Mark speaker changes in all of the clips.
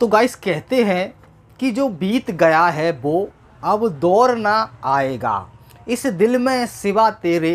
Speaker 1: तो गाइस कहते हैं कि जो बीत गया है वो अब दौर ना आएगा इस दिल में सिवा तेरे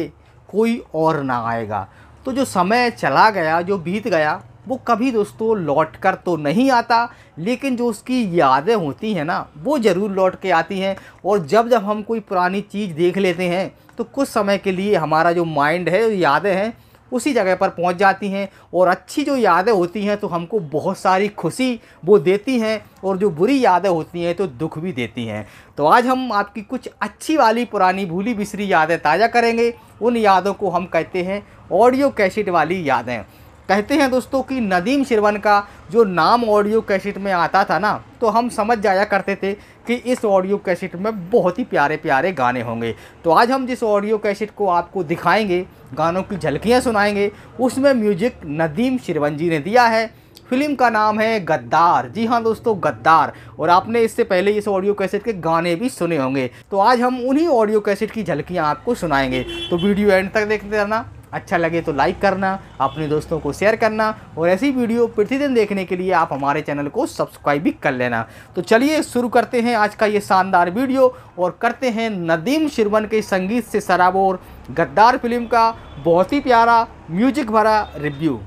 Speaker 1: कोई और ना आएगा तो जो समय चला गया जो बीत गया वो कभी दोस्तों लौट कर तो नहीं आता लेकिन जो उसकी यादें होती हैं ना वो ज़रूर लौट के आती हैं और जब जब हम कोई पुरानी चीज़ देख लेते हैं तो कुछ समय के लिए हमारा जो माइंड है यादें हैं उसी जगह पर पहुंच जाती हैं और अच्छी जो यादें होती हैं तो हमको बहुत सारी खुशी वो देती हैं और जो बुरी यादें होती हैं तो दुख भी देती हैं तो आज हम आपकी कुछ अच्छी वाली पुरानी भूली बिसरी यादें ताज़ा करेंगे उन यादों को हम कहते हैं ऑडियो कैसेट वाली यादें कहते हैं दोस्तों कि नदीम शिरवन का जो नाम ऑडियो कैसेट में आता था ना तो हम समझ जाया करते थे कि इस ऑडियो कैसेट में बहुत ही प्यारे प्यारे गाने होंगे तो आज हम जिस ऑडियो कैसेट को आपको दिखाएंगे गानों की झलकियाँ सुनाएंगे उसमें म्यूजिक नदीम शिरवंजी ने दिया है फिल्म का नाम है गद्दार जी हाँ दोस्तों गद्दार और आपने इससे पहले इस ऑडियो कैसेट के गाने भी सुने होंगे तो आज हम उन्हीं ऑडियो कैसेट की झलकियाँ आपको सुनाएंगे तो वीडियो एंड तक देखते रहना अच्छा लगे तो लाइक करना अपने दोस्तों को शेयर करना और ऐसी वीडियो प्रतिदिन देखने के लिए आप हमारे चैनल को सब्सक्राइब भी कर लेना तो चलिए शुरू करते हैं आज का ये शानदार वीडियो और करते हैं नदीम शिरवन के संगीत से सराबोर गद्दार फिल्म का बहुत ही प्यारा म्यूजिक भरा रिव्यू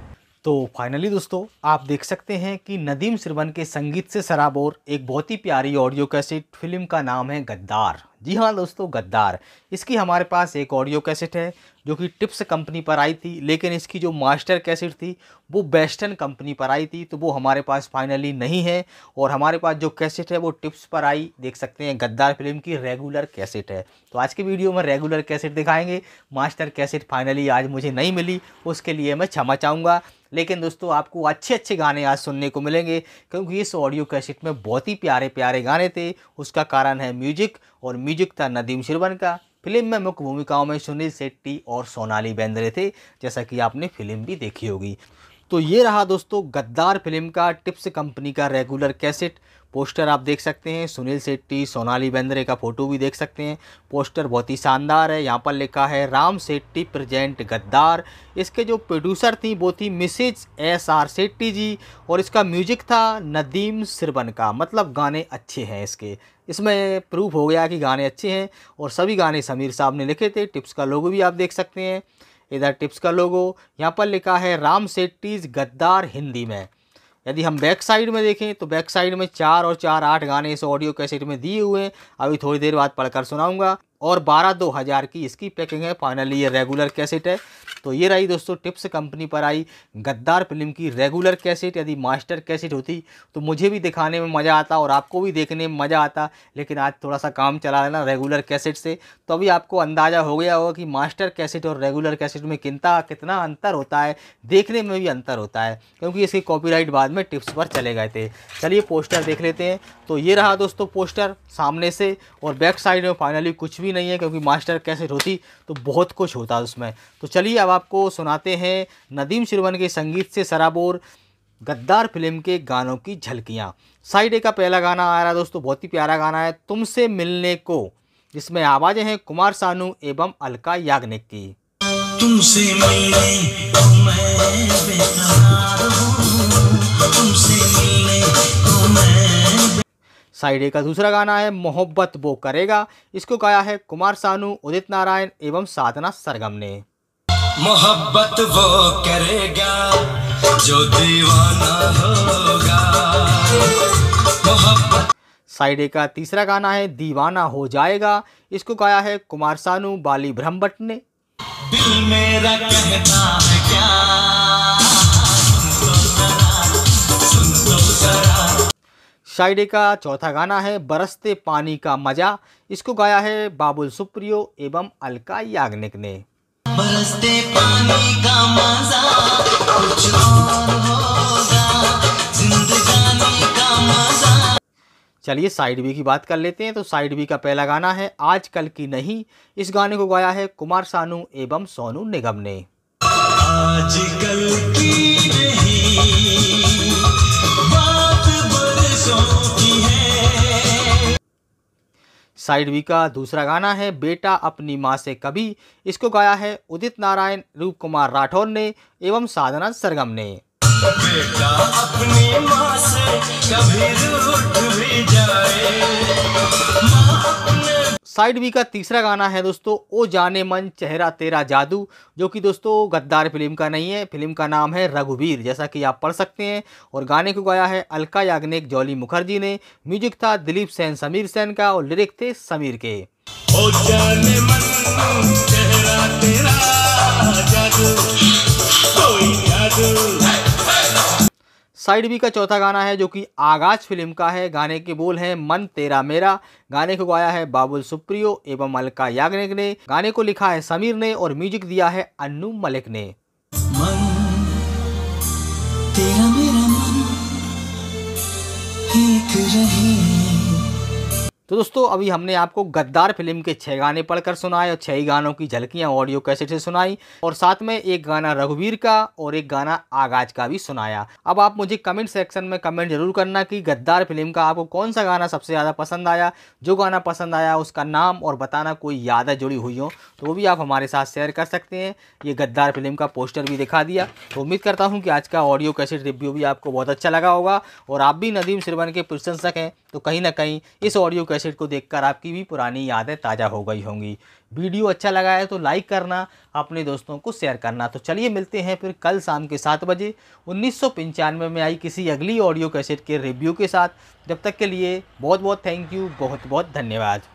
Speaker 1: तो फाइनली दोस्तों आप देख सकते हैं कि नदीम सिरवन के संगीत से सराबोर एक बहुत ही प्यारी ऑडियो कैसेट फिल्म का नाम है गद्दार जी हाँ दोस्तों गद्दार इसकी हमारे पास एक ऑडियो कैसेट है जो कि टिप्स कंपनी पर आई थी लेकिन इसकी जो मास्टर कैसेट थी वो बेस्टन कंपनी पर आई थी तो वो हमारे पास फाइनली नहीं है और हमारे पास जो कैसेट है वो टिप्स पर आई देख सकते हैं गद्दार फिल्म की रेगुलर कैसेट है तो आज के वीडियो में रेगुलर कैसेट दिखाएंगे मास्टर कैसेट फाइनली आज मुझे नहीं मिली उसके लिए मैं क्षमा चाहूँगा लेकिन दोस्तों आपको अच्छे अच्छे गाने आज सुनने को मिलेंगे क्योंकि इस ऑडियो कैसेट में बहुत ही प्यारे प्यारे गाने थे उसका कारण है म्यूजिक और म्यूजिक म्यूजिक था नदीम शिरवन का फिल्म में मुख्य भूमिकाओं में सुनील शेट्टी और सोनाली बेंद्रे थे जैसा कि आपने फिल्म भी देखी होगी तो ये रहा दोस्तों गद्दार फिल्म का टिप्स कंपनी का रेगुलर कैसेट पोस्टर आप देख सकते हैं सुनील सेट्टी सोनाली बेंद्रे का फ़ोटो भी देख सकते हैं पोस्टर बहुत ही शानदार है यहाँ पर लिखा है राम सेट्टी प्रेजेंट गद्दार इसके जो प्रोड्यूसर थी वो थी Mrs S R Setty ji और इसका म्यूजिक था नदीम सिरबन का मतलब गाने अच्छे हैं इसके इसमें प्रूफ हो गया कि गाने अच्छे हैं और सभी गाने समीर साहब ने लिखे थे टिप्स का लोगो भी आप देख सकते हैं इधर टिप्स का लोगो यहाँ पर लिखा है राम सेट्टीज़ गद्दार हिंदी में यदि हम बैक साइड में देखें तो बैक साइड में चार और चार आठ गाने इस ऑडियो कैसेट में दिए हुए हैं अभी थोड़ी देर बाद पढ़कर सुनाऊंगा और बारह दो हज़ार की इसकी पैकिंग है फाइनली ये रेगुलर कैसेट है तो ये रही दोस्तों टिप्स कंपनी पर आई गद्दार फिल्म की रेगुलर कैसेट यदि मास्टर कैसेट होती तो मुझे भी दिखाने में मज़ा आता और आपको भी देखने में मज़ा आता लेकिन आज थोड़ा सा काम चला रहे ना रेगुलर कैसेट से तो अभी आपको अंदाज़ा हो गया होगा कि मास्टर कैसेट और रेगुलर कैसेट में कितना कितना अंतर होता है देखने में भी अंतर होता है क्योंकि इसके कॉपी बाद में टिप्स पर चले गए थे चलिए पोस्टर देख लेते हैं तो ये रहा दोस्तों पोस्टर सामने से और बैक साइड में फाइनली कुछ भी नहीं है क्योंकि मास्टर कैसेट होती तो बहुत कुछ होता उसमें तो चलिए अब आपको सुनाते हैं नदीम शिरवन के संगीत से सराबोर गद्दार फिल्म के गानों की झलकियाँ साइड ए का पहला गाना आ रहा है दोस्तों बहुत ही प्यारा गाना है तुमसे मिलने को जिसमें आवाज़ें हैं कुमार सानू एवं अलका याग्निक की तुमसे साइड ए का दूसरा गाना है मोहब्बत वो करेगा इसको गाया है कुमार सानू उदित नारायण एवं साधना सरगम ने मोहब्बत वो करेगा जो दीवाना होगा मोहब्बत ए का तीसरा गाना है दीवाना हो जाएगा इसको गाया है कुमार सानू बाली ब्रह्म भट्ट ने दिल मेरा कहना है क्या शाइडे का चौथा गाना है बरसते पानी का मज़ा इसको गाया है बाबुल सुप्रियो एवं अलका याग्निक ने बरसते पानी का मजा कुछ और होगा जिंदगानी का मजा चलिए साइड बी की बात कर लेते हैं तो साइड बी का पहला गाना है आजकल की नहीं इस गाने को गाया है कुमार सानू एवं सोनू निगम ने आजकल की नहीं साइडवी का दूसरा गाना है बेटा अपनी माँ से कभी इसको गाया है उदित नारायण रूप कुमार राठौर ने एवं साधना सरगम ने बेटा अपनी माँ से कभी रूठ भी जाए माँ साइड बी का तीसरा गाना है दोस्तों ओ जाने मन चेहरा तेरा जादू जो कि दोस्तों गद्दार फिल्म का नहीं है फिल्म का नाम है रघुवीर जैसा कि आप पढ़ सकते हैं और गाने को गाया है अलका याग्निक जौली मुखर्जी ने म्यूजिक था दिलीप सेन समीर सेन का और लिरिक थे समीर के ओ जाने मन, चेहरा तेरा जादू साइड बी का चौथा गाना है जो कि आगाज फिल्म का है गाने के बोल हैं मन तेरा मेरा गाने को गाया है बाबुल सुप्रियो एवं अलका याग्निक ने गाने को लिखा है समीर ने और म्यूजिक दिया है अन्नू मलिक ने मन, तेरा मेरा मन, एक तो दोस्तों अभी हमने आपको गद्दार फिल्म के छः गाने पढ़कर सुनाए और छः ही गानों की झलकियाँ ऑडियो कैसेट से सुनाई और साथ में एक गाना रघुवीर का और एक गाना आगाज का भी सुनाया अब आप मुझे कमेंट सेक्शन में कमेंट जरूर करना कि गद्दार फिल्म का आपको कौन सा गाना सबसे ज़्यादा पसंद आया जो गाना पसंद आया उसका नाम और बताना कोई यादें जुड़ी हुई हो तो वो भी आप हमारे साथ शेयर कर सकते हैं ये गद्दार फिल्म का पोस्टर भी दिखा दिया तो उम्मीद करता हूँ कि आज का ऑडियो कैसेट रिव्यू भी आपको बहुत अच्छा लगा होगा और आप भी नदीम सिरवन के प्रशंसक हैं तो कहीं ना कहीं इस ऑडियो कैसेट को देखकर आपकी भी पुरानी यादें ताज़ा हो गई होंगी वीडियो अच्छा लगा है तो लाइक करना अपने दोस्तों को शेयर करना तो चलिए मिलते हैं फिर कल शाम के सात बजे उन्नीस में आई किसी अगली ऑडियो कैसेट के रिव्यू के साथ जब तक के लिए बहुत बहुत थैंक यू बहुत बहुत धन्यवाद